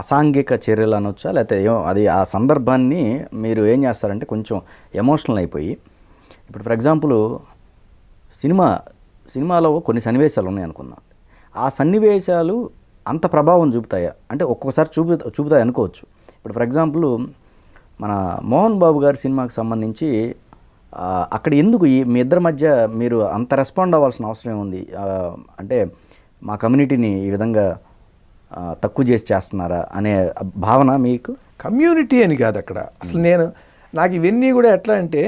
అసాంఘిక చర్యలు అనొచ్చా లేకపోతే అది ఆ సందర్భాన్ని మీరు ఏం చేస్తారంటే కొంచెం ఎమోషనల్ అయిపోయి ఇప్పుడు ఫర్ ఎగ్జాంపుల్ సినిమా సినిమాలో కొన్ని సన్నివేశాలు ఉన్నాయి అనుకుందాం ఆ సన్నివేశాలు అంత ప్రభావం చూపుతాయా అంటే ఒక్కొక్కసారి చూపు చూపుతాయి అనుకోవచ్చు ఇప్పుడు ఫర్ ఎగ్జాంపుల్ మన మోహన్ బాబు గారి సినిమాకి సంబంధించి అక్కడ ఎందుకు ఈ మీ ఇద్దరి మధ్య మీరు అంత రెస్పాండ్ అవ్వాల్సిన అవసరం ఉంది అంటే మా కమ్యూనిటీని ఈ విధంగా తక్కువ చేసి చేస్తున్నారా అనే భావన మీకు కమ్యూనిటీ అని కాదు అక్కడ అసలు నేను నాకు ఇవన్నీ కూడా ఎట్లా అంటే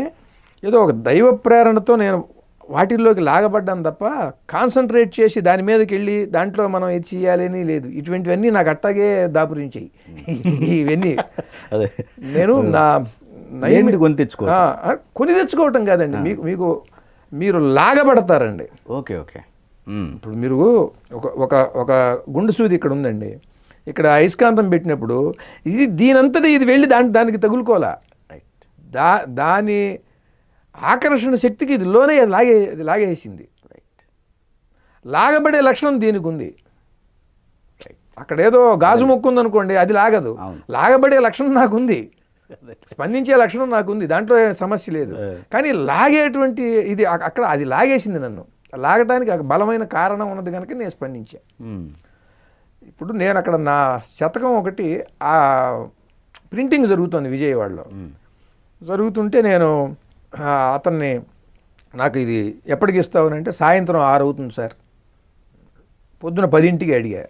ఏదో ఒక దైవ ప్రేరణతో నేను వాటిల్లోకి లాగబడ్డాను తప్ప కాన్సన్ట్రేట్ చేసి దాని మీదకి వెళ్ళి దాంట్లో మనం ఏది చేయాలని లేదు ఇటువంటివన్నీ నాకు అట్టాగే దాపురించాయి ఇవన్నీ నేను నా నైన్ కొని తెచ్చుకో కొని తెచ్చుకోవటం కాదండి మీకు మీకు మీరు లాగబడతారండి ఓకే ఓకే ఇప్పుడు మీరు ఒక ఒక ఒక గుండు సూది ఇక్కడ ఉందండి ఇక్కడ అయస్కాంతం పెట్టినప్పుడు ఇది దీనంతటి ఇది వెళ్ళి దాని దానికి తగులుకోవాలా దా దాని ఆకర్షణ శక్తికి ఇది లోనే అది లాగే అది లాగేసింది లాగబడే లక్షణం దీనికి ఉంది అక్కడ ఏదో గాజు మొక్కు ఉందనుకోండి అది లాగదు లాగబడే లక్షణం నాకుంది స్పందించే లక్షణం నాకుంది దాంట్లో సమస్య లేదు కానీ లాగేటువంటి ఇది అక్కడ అది లాగేసింది నన్ను లాగటానికి ఒక బలమైన కారణం ఉన్నది కనుక నేను స్పందించాను ఇప్పుడు నేను అక్కడ నా శతకం ఒకటి ఆ ప్రింటింగ్ జరుగుతుంది విజయవాడలో జరుగుతుంటే నేను అతన్ని నాకు ఇది ఎప్పటికి ఇస్తావు అంటే సాయంత్రం ఆరు అవుతుంది సార్ పొద్దున పదింటికి అడిగా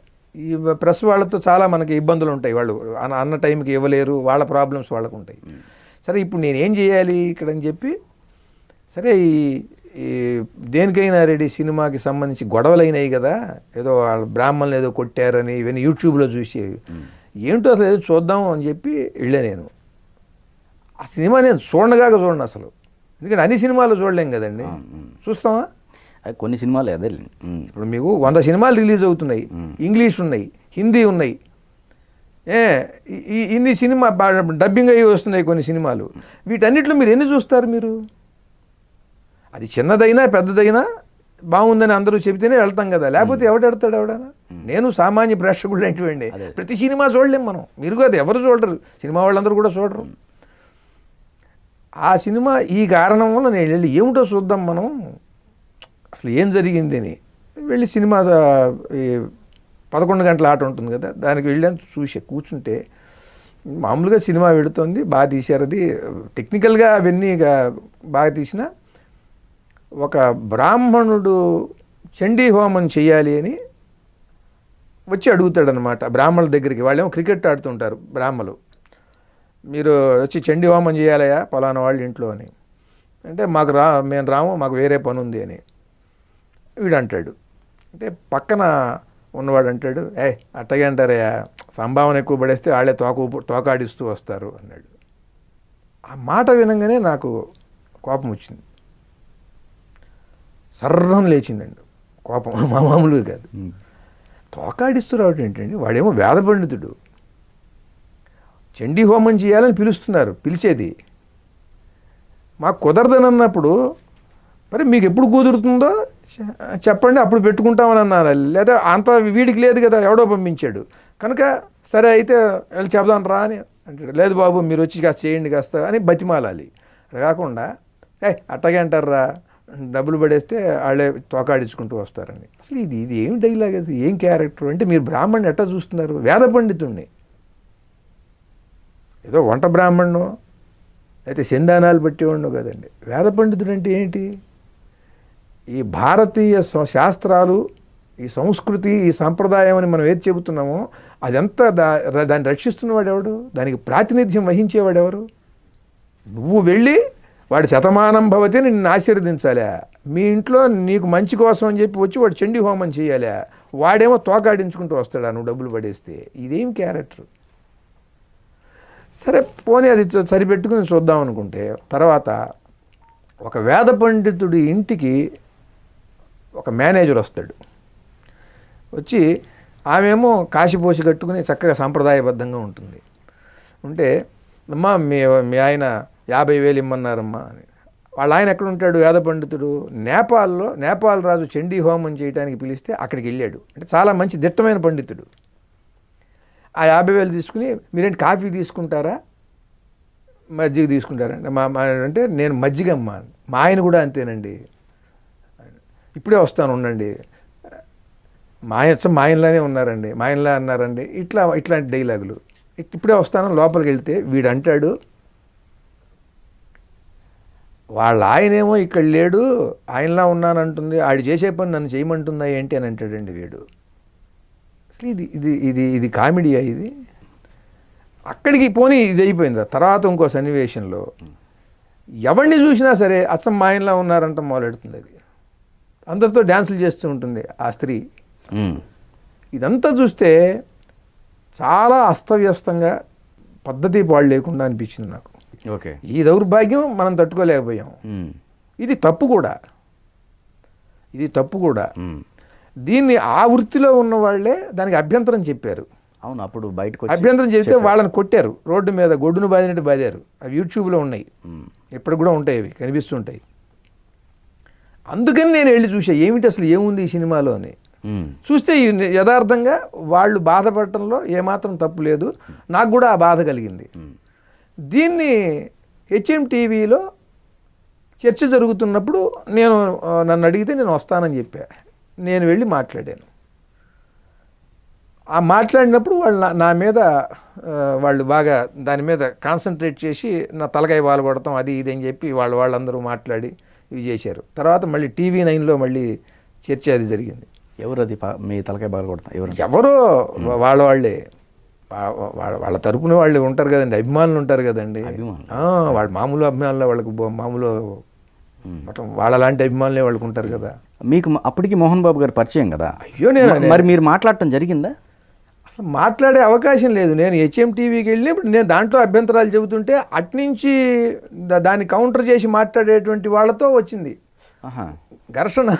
ఈ ప్రెస్ వాళ్ళతో చాలా మనకి ఇబ్బందులు ఉంటాయి వాళ్ళు అన్న అన్న టైంకి ఇవ్వలేరు వాళ్ళ ప్రాబ్లమ్స్ వాళ్ళకు ఉంటాయి సరే ఇప్పుడు నేను ఏం చేయాలి ఇక్కడ అని చెప్పి సరే ఈ ఈ దేనికైనా రెడ్డి సినిమాకి సంబంధించి అయినాయి కదా ఏదో వాళ్ళ బ్రాహ్మణులు ఏదో కొట్టారని ఇవన్నీ యూట్యూబ్లో చూసి ఏంటో అసలు ఏదో చూద్దాం అని చెప్పి వెళ్ళా నేను ఆ సినిమా నేను చూడగాక చూడండి అసలు ఎందుకంటే అన్ని సినిమాలు చూడలేం కదండి చూస్తావా కొన్ని సినిమాలు అదే ఇప్పుడు మీకు వంద సినిమాలు రిలీజ్ అవుతున్నాయి ఇంగ్లీష్ ఉన్నాయి హిందీ ఉన్నాయి ఏ ఇన్ని సినిమా డబ్బింగ్ అయ్యి వస్తున్నాయి కొన్ని సినిమాలు వీటన్నిటిలో మీరు ఎన్ని చూస్తారు మీరు అది చిన్నదైనా పెద్దదైనా బాగుందని అందరూ చెబితేనే వెళ్తాం కదా లేకపోతే ఎవడెడతాడు ఎవడనా నేను సామాన్య ప్రేక్షకుడు లాంటివండి ప్రతి సినిమా చూడలేం మనం మీరు కాదు ఎవరు చూడరు సినిమా వాళ్ళందరూ కూడా చూడరు ఆ సినిమా ఈ కారణం వల్ల నేను వెళ్ళి ఏమిటో చూద్దాం మనం అసలు ఏం జరిగింది అని వెళ్ళి సినిమా పదకొండు గంటల ఆట ఉంటుంది కదా దానికి వెళ్ళాను చూసే కూర్చుంటే మామూలుగా సినిమా పెడుతోంది బాగా తీశారు అది టెక్నికల్గా అవన్నీ బాగా తీసినా ఒక బ్రాహ్మణుడు చండీ హోమం చేయాలి అని వచ్చి అడుగుతాడనమాట బ్రాహ్మణుల దగ్గరికి వాళ్ళేమో క్రికెట్ ఆడుతుంటారు బ్రాహ్మలు మీరు వచ్చి చండీ హోమం చేయాలయా పలానా వాళ్ళ ఇంట్లో అని అంటే మాకు రా మేము రాము మాకు వేరే పని ఉంది అని వీడు అంటాడు అంటే పక్కన ఉన్నవాడు అంటాడు ఏ అట్టగే అంటారయ్యా సంభావన ఎక్కువ పడేస్తే వాళ్ళే తోక తోకాడిస్తూ వస్తారు అన్నాడు ఆ మాట వినంగానే నాకు కోపం వచ్చింది సర్రం లేచిందండి కోపం మా మామూలుగా కాదు తోకాడిస్తున్నారు ఏంటండి వాడేమో వేద పండితుడు చండీ హోమం చేయాలని పిలుస్తున్నారు పిలిచేది మాకు కుదరదని అన్నప్పుడు మరి మీకు ఎప్పుడు కుదురుతుందో చెప్పండి అప్పుడు పెట్టుకుంటామని అన్నారు లేదా అంత వీడికి లేదు కదా ఎవడో పంపించాడు కనుక సరే అయితే వెళ్ళి చెప్దాను రా అని అంటాడు లేదు బాబు మీరు వచ్చి కాస్త చేయండి కాస్త అని బతిమాలాలి అలా కాకుండా ఏ అట్టగే అంటారా డబ్బులు పడేస్తే వాళ్ళే తోకాడించుకుంటూ వస్తారని అసలు ఇది ఇది ఏం డైలాగ్ అసలు ఏం క్యారెక్టర్ అంటే మీరు బ్రాహ్మణ్ ఎట్లా చూస్తున్నారు వేద పండితుడిని ఏదో వంట బ్రాహ్మణ్ణో అయితే సింధానాలు పట్టేవాడు కదండి వేద పండితుడు అంటే ఏంటి ఈ భారతీయ శాస్త్రాలు ఈ సంస్కృతి ఈ సాంప్రదాయం అని మనం ఏది చెబుతున్నామో అదంతా దా దాన్ని రక్షిస్తున్నవాడు ఎవడు దానికి ప్రాతినిధ్యం వహించేవాడు ఎవరు నువ్వు వెళ్ళి వాడు శతమానం భవతి నిన్ను ఆశీర్వదించాలా మీ ఇంట్లో నీకు మంచి కోసం అని చెప్పి వచ్చి వాడు చెండి హోమం చేయాలా వాడేమో తోకాడించుకుంటూ వస్తాడా నువ్వు డబ్బులు పడేస్తే ఇదేం క్యారెక్టర్ సరే పోనీ అది సరిపెట్టుకుని చూద్దాం అనుకుంటే తర్వాత ఒక వేద పండితుడి ఇంటికి ఒక మేనేజర్ వస్తాడు వచ్చి ఆమెమో కాశిపోసి కట్టుకుని చక్కగా సాంప్రదాయబద్ధంగా ఉంటుంది ఉంటే అమ్మా మీ మీ ఆయన యాభై వేలు ఇమ్మన్నారమ్మా అని వాళ్ళ ఆయన ఎక్కడ ఉంటాడు వేద పండితుడు నేపాల్లో నేపాల్ రాజు చండీ హోమం చేయడానికి పిలిస్తే అక్కడికి వెళ్ళాడు అంటే చాలా మంచి దిట్టమైన పండితుడు ఆ యాభై వేలు తీసుకుని మీరేంటి కాఫీ తీసుకుంటారా మజ్జిగ తీసుకుంటారండి మా అంటే నేను మజ్జిగమ్మ మా ఆయన కూడా అంతేనండి ఇప్పుడే వస్తాను ఉండండి మా ఆయనలానే ఉన్నారండి మా ఆయనలా అన్నారండి ఇట్లా ఇట్లాంటి డైలాగులు ఇప్పుడే వస్తాను లోపలికి వెళ్తే వీడు అంటాడు వాళ్ళ ఆయనేమో ఇక్కడ లేడు ఆయనలా ఉన్నానంటుంది ఆడు చేసే పని నన్ను చేయమంటుందా ఏంటి అని అంటాడండి వీడు అసలు ఇది ఇది ఇది ఇది కామెడీయా ఇది అక్కడికి పోనీ ఇది అయిపోయిందా తర్వాత ఇంకో సన్నివేశంలో ఎవరిని చూసినా సరే అచ్చం మా ఆయనలా ఉన్నారంట మొదలెడుతుంది అది అందరితో డ్యాన్సులు చేస్తూ ఉంటుంది ఆ స్త్రీ ఇదంతా చూస్తే చాలా అస్తవ్యస్తంగా పద్ధతి పాడు లేకుండా అనిపించింది నాకు ఓకే ఈ దౌర్భాగ్యం మనం తట్టుకోలేకపోయాం ఇది తప్పు కూడా ఇది తప్పు కూడా దీన్ని ఆ వృత్తిలో ఉన్న వాళ్ళే దానికి అభ్యంతరం చెప్పారు అవును అప్పుడు బయటకు అభ్యంతరం చెప్తే వాళ్ళని కొట్టారు రోడ్డు మీద గొడ్డును బాదినట్టు బాధారు అవి యూట్యూబ్లో ఉన్నాయి ఎప్పుడు కూడా ఉంటాయి అవి కనిపిస్తుంటాయి అందుకని నేను వెళ్ళి చూసా ఏమిటి అసలు ఏముంది ఈ సినిమాలో అని చూస్తే యథార్థంగా వాళ్ళు బాధపడటంలో ఏమాత్రం తప్పు లేదు నాకు కూడా ఆ బాధ కలిగింది దీన్ని హెచ్ఎం టీవీలో చర్చ జరుగుతున్నప్పుడు నేను నన్ను అడిగితే నేను వస్తానని చెప్పా నేను వెళ్ళి మాట్లాడాను ఆ మాట్లాడినప్పుడు వాళ్ళు నా మీద వాళ్ళు బాగా దాని మీద కాన్సన్ట్రేట్ చేసి నా తలకాయ వాళ్ళు కొడతాం అది ఇది అని చెప్పి వాళ్ళు వాళ్ళందరూ మాట్లాడి ఇవి చేశారు తర్వాత మళ్ళీ టీవీ నైన్లో మళ్ళీ చర్చ అది జరిగింది ఎవరు అది మీ తలకాయ బాగా కొడతాం ఎవరు ఎవరో వాళ్ళ వాళ్ళే వాళ్ళ తరపున వాళ్ళు ఉంటారు కదండి అభిమానులు ఉంటారు కదండి వాళ్ళు మామూలు అభిమానులు వాళ్ళకు మామూలు వాళ్ళ లాంటి అభిమానులే వాళ్ళకు ఉంటారు కదా మీకు అప్పటికి మోహన్ బాబు గారు పరిచయం కదా అయ్యో నేను మరి మీరు మాట్లాడటం జరిగిందా అసలు మాట్లాడే అవకాశం లేదు నేను హెచ్ఎం టీవీకి వెళ్ళినప్పుడు నేను దాంట్లో అభ్యంతరాలు చెబుతుంటే అట్నుంచి దాన్ని కౌంటర్ చేసి మాట్లాడేటువంటి వాళ్ళతో వచ్చింది ఘర్షణ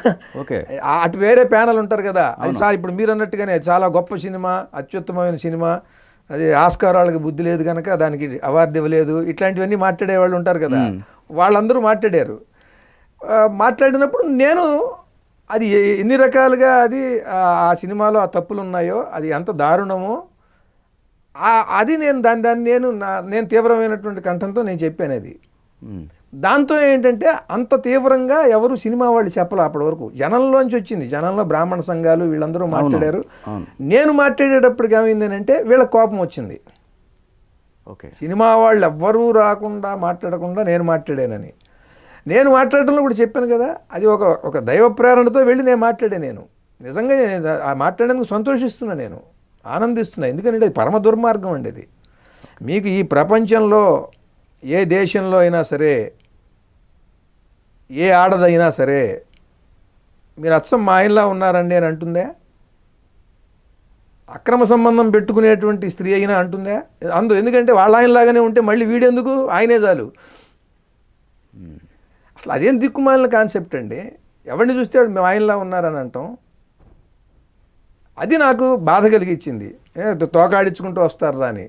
ఓకే అటు వేరే ప్యానల్ ఉంటారు కదా అది సార్ ఇప్పుడు మీరు అన్నట్టుగానే చాలా గొప్ప సినిమా అత్యుత్తమమైన సినిమా అది ఆస్కార్ వాళ్ళకి బుద్ధి లేదు కనుక దానికి అవార్డు ఇవ్వలేదు ఇట్లాంటివన్నీ మాట్లాడే వాళ్ళు ఉంటారు కదా వాళ్ళందరూ మాట్లాడారు మాట్లాడినప్పుడు నేను అది ఎన్ని రకాలుగా అది ఆ సినిమాలో ఆ తప్పులు ఉన్నాయో అది ఎంత దారుణమో అది నేను దాని దాన్ని నేను నా నేను తీవ్రమైనటువంటి కంఠంతో నేను చెప్పాను అది దాంతో ఏంటంటే అంత తీవ్రంగా ఎవరు సినిమా వాళ్ళు చెప్పలే అప్పటి వరకు జనంలోంచి వచ్చింది జనంలో బ్రాహ్మణ సంఘాలు వీళ్ళందరూ మాట్లాడారు నేను మాట్లాడేటప్పటికి ఏమైంది అంటే వీళ్ళ కోపం వచ్చింది ఓకే సినిమా వాళ్ళు ఎవ్వరూ రాకుండా మాట్లాడకుండా నేను మాట్లాడానని నేను మాట్లాడటంలో కూడా చెప్పాను కదా అది ఒక ఒక దైవ ప్రేరణతో వెళ్ళి నేను మాట్లాడే నేను నిజంగా ఆ మాట్లాడేందుకు సంతోషిస్తున్నా నేను ఆనందిస్తున్నా ఎందుకంటే అది పరమ దుర్మార్గం అండి అది మీకు ఈ ప్రపంచంలో ఏ దేశంలో అయినా సరే ఏ ఆడదైనా సరే మీరు అచ్చం మా ఆయనలా ఉన్నారండి అని అంటుందే అక్రమ సంబంధం పెట్టుకునేటువంటి స్త్రీ అయినా అంటుందే అందు ఎందుకంటే వాళ్ళ ఆయనలాగానే ఉంటే మళ్ళీ వీడెందుకు ఆయనే చాలు అసలు అదేం దిక్కుమాలిన కాన్సెప్ట్ అండి ఎవరిని చూస్తే మేము ఆయనలా ఉన్నారని అంటాం అది నాకు బాధ కలిగించింది తోకాడించుకుంటూ వస్తారు రాని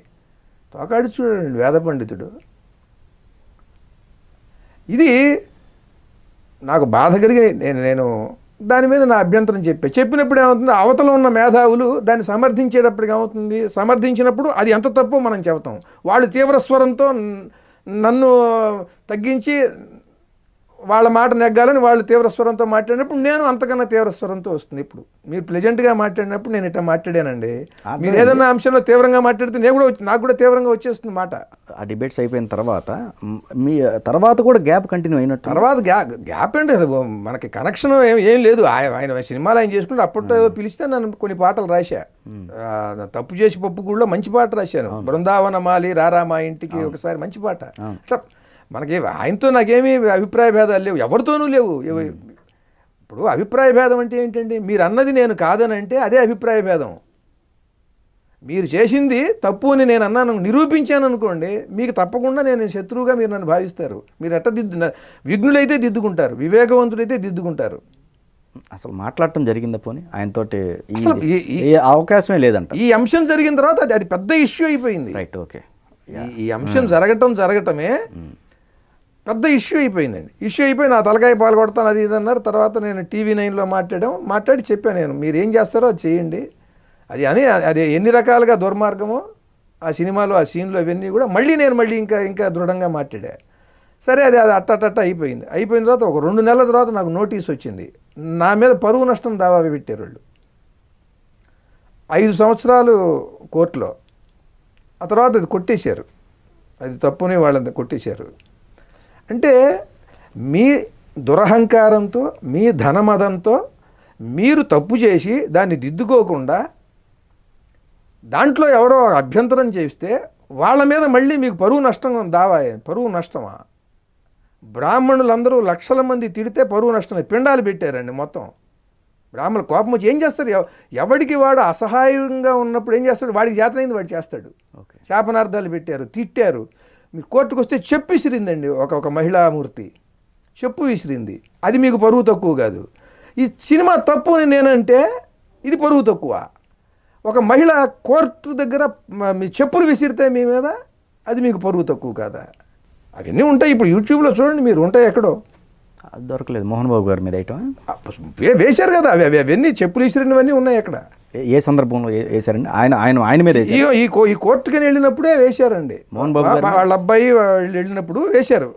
తోకాడించుకోండి వేద పండితుడు ఇది నాకు బాధ కలిగి నేను నేను దాని మీద నా అభ్యంతరం చెప్పి చెప్పినప్పుడు ఏమవుతుంది అవతల ఉన్న మేధావులు దాన్ని సమర్థించేటప్పటికి ఏమవుతుంది సమర్థించినప్పుడు అది ఎంత తప్పు మనం చెబుతాం వాళ్ళు తీవ్ర స్వరంతో నన్ను తగ్గించి వాళ్ళ మాట నెగ్గాలని వాళ్ళు తీవ్ర స్వరంతో మాట్లాడినప్పుడు నేను అంతకన్నా తీవ్ర స్వరంతో వస్తుంది ఇప్పుడు మీరు ప్లెజెంట్గా మాట్లాడినప్పుడు నేను ఇట్లా మాట్లాడానండి మీరు ఏదైనా అంశంలో తీవ్రంగా మాట్లాడితే నేను కూడా నాకు కూడా తీవ్రంగా వచ్చేస్తుంది మాట ఆ డిబేట్స్ అయిపోయిన తర్వాత మీ తర్వాత కూడా గ్యాప్ కంటిన్యూ అయినట్టు తర్వాత గ్యాప్ గ్యాప్ ఏంటి మనకి కనెక్షన్ ఏం లేదు ఆయన సినిమాలు ఆయన చేసుకుంటే అప్పట్లో ఏదో పిలిస్తే నన్ను కొన్ని పాటలు రాశా తప్పు చేసి పప్పు కూడా మంచి పాట రాశాను బృందావనమాలి రారా మా ఇంటికి ఒకసారి మంచి పాట మనకి ఆయనతో నాకేమీ అభిప్రాయ భేదాలు లేవు ఎవరితోనూ లేవు ఇప్పుడు అభిప్రాయ భేదం అంటే ఏంటండి మీరు అన్నది నేను కాదనంటే అదే అభిప్రాయ భేదం మీరు చేసింది తప్పు అని నేను అన్నాను నిరూపించాను అనుకోండి మీకు తప్పకుండా నేను శత్రువుగా మీరు నన్ను భావిస్తారు మీరు ఎట్ట దిద్దు విఘ్నులైతే దిద్దుకుంటారు వివేకవంతులైతే దిద్దుకుంటారు అసలు మాట్లాడటం జరిగిందా పోనీ ఆయనతోటి అవకాశమే లేదంట ఈ అంశం జరిగిన తర్వాత అది అది పెద్ద ఇష్యూ అయిపోయింది రైట్ ఓకే ఈ అంశం జరగటం జరగటమే పెద్ద ఇష్యూ అయిపోయిందండి ఇష్యూ అయిపోయి నా తలకాయ పాలు కొడతాను అది ఇది అన్నారు తర్వాత నేను టీవీ నైన్లో మాట్లాడాము మాట్లాడి చెప్పాను నేను మీరు ఏం చేస్తారో అది చేయండి అది అని అది ఎన్ని రకాలుగా దుర్మార్గమో ఆ సినిమాలో ఆ సీన్లో ఇవన్నీ కూడా మళ్ళీ నేను మళ్ళీ ఇంకా ఇంకా దృఢంగా మాట్లాడా సరే అది అది అట్టటట్ట అయిపోయింది అయిపోయిన తర్వాత ఒక రెండు నెలల తర్వాత నాకు నోటీస్ వచ్చింది నా మీద పరువు నష్టం దావా పెట్టారు వాళ్ళు ఐదు సంవత్సరాలు కోర్టులో ఆ తర్వాత అది కొట్టేశారు అది తప్పుని వాళ్ళంతా కొట్టేశారు అంటే మీ దురహంకారంతో మీ ధనమదంతో మీరు తప్పు చేసి దాన్ని దిద్దుకోకుండా దాంట్లో ఎవరో అభ్యంతరం చేస్తే వాళ్ళ మీద మళ్ళీ మీకు పరువు నష్టం దావా పరువు నష్టమా బ్రాహ్మణులందరూ లక్షల మంది తిడితే పరువు నష్టమే పిండాలు పెట్టారండి మొత్తం బ్రాహ్మణులు కోపం వచ్చి ఏం చేస్తారు ఎవడికి వాడు అసహాయంగా ఉన్నప్పుడు ఏం చేస్తాడు వాడికి జాతనైంది వాడు చేస్తాడు శాపనార్థాలు పెట్టారు తిట్టారు మీరు కోర్టుకు వస్తే చెప్పు విసిరిందండి ఒక ఒక మహిళామూర్తి చెప్పు విసిరింది అది మీకు పరువు తక్కువ కాదు ఈ సినిమా తప్పు అని నేనంటే ఇది పరువు తక్కువ ఒక మహిళ కోర్టు దగ్గర మీ చెప్పులు విసిరితే మీ మీద అది మీకు పరువు తక్కువ కాదా అవన్నీ ఉంటాయి ఇప్పుడు యూట్యూబ్లో చూడండి మీరు ఉంటాయి ఎక్కడో దొరకలేదు మోహన్ బాబు గారి మీద ఐటమ్ వేశారు కదా అవి అవన్నీ చెప్పులు విసిరినవన్నీ ఉన్నాయి అక్కడ ఏ సందర్భంలో వేశారండి ఆయన ఆయన ఆయన మీద ఈ కోర్టుకి వెళ్ళినప్పుడే వేశారండి మోహన్ బాబు వాళ్ళ అబ్బాయి వెళ్ళినప్పుడు వేశారు